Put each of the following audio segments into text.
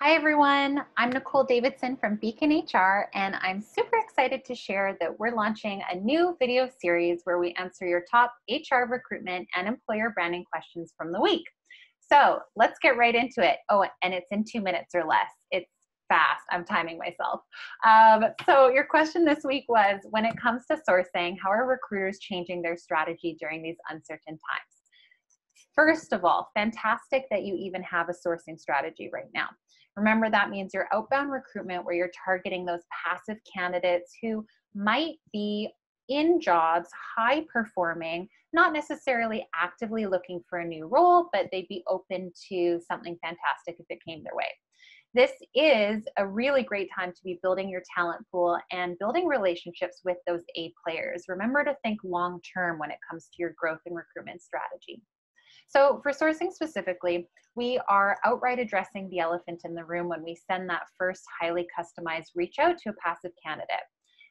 Hi, everyone. I'm Nicole Davidson from Beacon HR, and I'm super excited to share that we're launching a new video series where we answer your top HR recruitment and employer branding questions from the week. So let's get right into it. Oh, and it's in two minutes or less. It's fast. I'm timing myself. Um, so, your question this week was when it comes to sourcing, how are recruiters changing their strategy during these uncertain times? First of all, fantastic that you even have a sourcing strategy right now. Remember, that means your outbound recruitment where you're targeting those passive candidates who might be in jobs, high performing, not necessarily actively looking for a new role, but they'd be open to something fantastic if it came their way. This is a really great time to be building your talent pool and building relationships with those A players. Remember to think long term when it comes to your growth and recruitment strategy. So for sourcing specifically, we are outright addressing the elephant in the room when we send that first highly customized reach out to a passive candidate.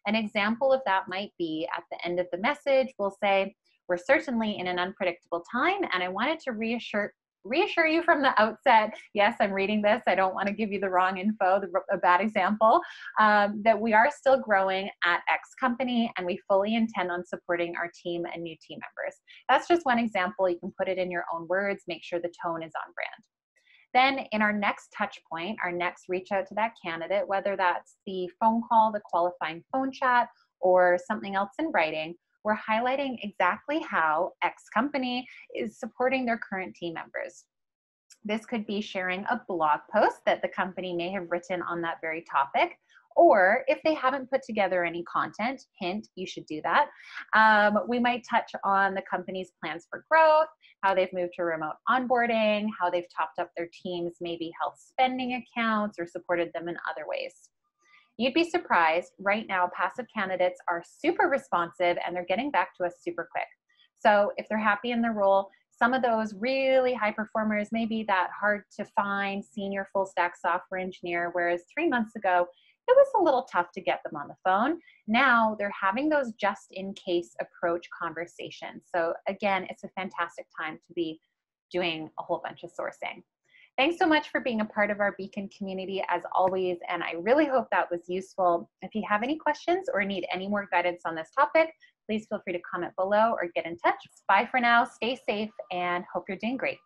An example of that might be at the end of the message, we'll say, we're certainly in an unpredictable time and I wanted to reassure, reassure you from the outset yes, I'm reading this, I don't want to give you the wrong info, the, a bad example um, that we are still growing at X company and we fully intend on supporting our team and new team members. That's just one example. You can put it in your own words, make sure the tone is on brand. Then in our next touch point, our next reach out to that candidate, whether that's the phone call, the qualifying phone chat, or something else in writing, we're highlighting exactly how X company is supporting their current team members. This could be sharing a blog post that the company may have written on that very topic, or if they haven't put together any content, hint, you should do that. Um, we might touch on the company's plans for growth, how they've moved to remote onboarding, how they've topped up their team's maybe health spending accounts or supported them in other ways. You'd be surprised right now, passive candidates are super responsive and they're getting back to us super quick. So if they're happy in their role, some of those really high performers may be that hard to find senior full stack software engineer, whereas three months ago, it was a little tough to get them on the phone. Now they're having those just in case approach conversations. So again, it's a fantastic time to be doing a whole bunch of sourcing. Thanks so much for being a part of our Beacon community as always, and I really hope that was useful. If you have any questions or need any more guidance on this topic, please feel free to comment below or get in touch. Bye for now, stay safe, and hope you're doing great.